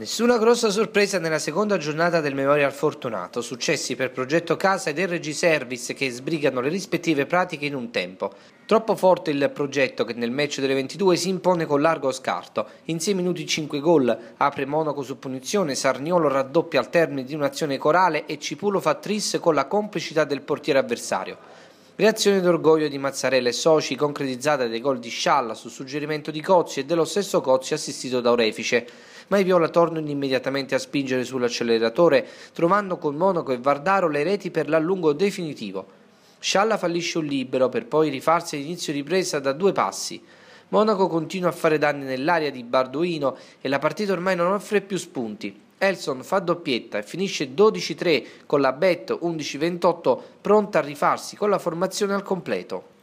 Nessuna grossa sorpresa nella seconda giornata del Memorial Fortunato, successi per Progetto Casa ed RG Service che sbrigano le rispettive pratiche in un tempo. Troppo forte il progetto che nel match delle 22 si impone con largo scarto. In 6 minuti 5 gol, apre Monaco su punizione, Sarniolo raddoppia al termine di un'azione corale e Cipulo fa tris con la complicità del portiere avversario. Reazione d'orgoglio di Mazzarella e soci concretizzata dai gol di Scialla su suggerimento di Cozzi e dello stesso Cozzi assistito da Orefice. Ma i Viola tornano immediatamente a spingere sull'acceleratore, trovando con Monaco e Vardaro le reti per l'allungo definitivo. Scialla fallisce un libero per poi rifarsi all'inizio ripresa da due passi. Monaco continua a fare danni nell'area di Barduino e la partita ormai non offre più spunti. Elson fa doppietta e finisce 12-3 con la Bet 11-28 pronta a rifarsi con la formazione al completo.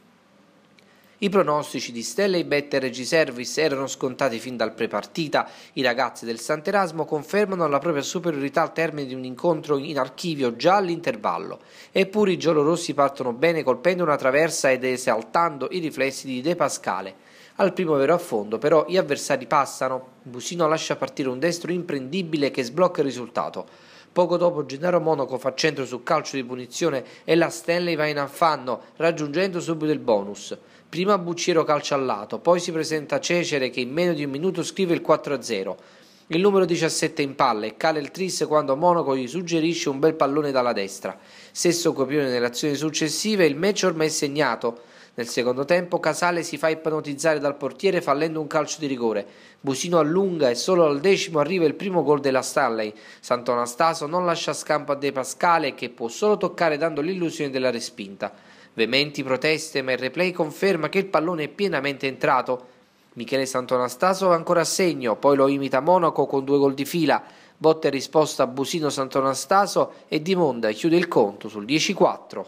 I pronostici di Stella e Bet e Regiservice erano scontati fin dal prepartita. I ragazzi del Sant'Erasmo confermano la propria superiorità al termine di un incontro in archivio già all'intervallo. Eppure i giallorossi partono bene colpendo una traversa ed esaltando i riflessi di De Pascale. Al primo vero affondo però gli avversari passano, Busino lascia partire un destro imprendibile che sblocca il risultato. Poco dopo Gennaro Monaco fa centro su calcio di punizione e la Stanley va in affanno, raggiungendo subito il bonus. Prima Bucciero calcia al lato, poi si presenta Cecere che in meno di un minuto scrive il 4-0. Il numero 17 in palla e cale il tris quando Monaco gli suggerisce un bel pallone dalla destra. Stesso copione nelle azioni successive, il match ormai è segnato. Nel secondo tempo Casale si fa ipnotizzare dal portiere fallendo un calcio di rigore. Busino allunga e solo al decimo arriva il primo gol della Stanley. Sant'Anastaso non lascia scampo a De Pascale che può solo toccare dando l'illusione della respinta. Vementi proteste ma il replay conferma che il pallone è pienamente entrato Michele Sant'Anastaso va ancora a segno, poi lo imita Monaco con due gol di fila. Botte e risposta a Busino Sant'Anastaso e Di Monda chiude il conto sul 10-4.